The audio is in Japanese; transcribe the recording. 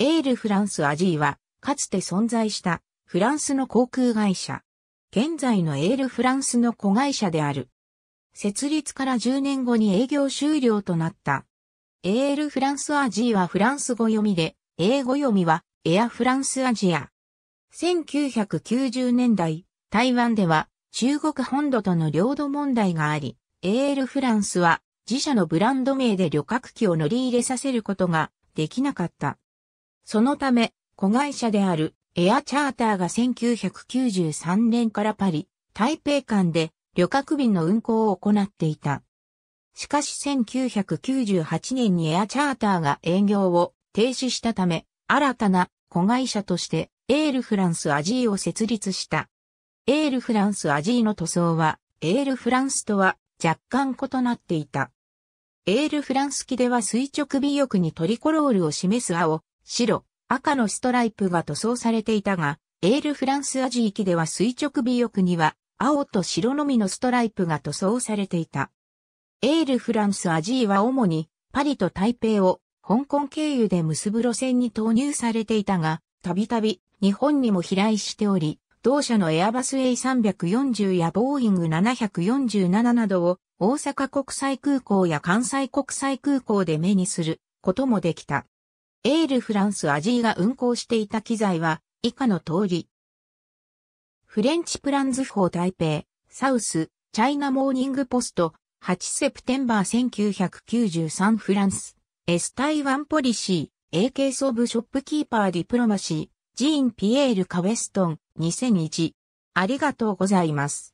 エールフランスアジーは、かつて存在したフランスの航空会社。現在のエールフランスの子会社である。設立から10年後に営業終了となった。エールフランスアジーはフランス語読みで、英語読みはエアフランスアジア。1990年代、台湾では中国本土との領土問題があり、エールフランスは自社のブランド名で旅客機を乗り入れさせることができなかった。そのため、子会社であるエアチャーターが1993年からパリ、台北間で旅客便の運航を行っていた。しかし1998年にエアチャーターが営業を停止したため、新たな子会社としてエールフランスアジーを設立した。エールフランスアジーの塗装は、エールフランスとは若干異なっていた。エールフランス機では垂直尾翼にトリコロールを示す青、白、赤のストライプが塗装されていたが、エールフランスアジ行きでは垂直尾翼には、青と白のみのストライプが塗装されていた。エールフランスアジーは主にパリと台北を香港経由で結ぶ路線に投入されていたが、たびたび日本にも飛来しており、同社のエアバス A340 やボーイング747などを大阪国際空港や関西国際空港で目にすることもできた。エールフランスアジーが運行していた機材は以下の通り。フレンチプランズ法台北、サウス、チャイナモーニングポスト、8セプテンバー1993フランス、S 台湾ポリシー、AK ソブショップキーパーディプロマシー、ジーン・ピエール・カウェストン、2001。ありがとうございます。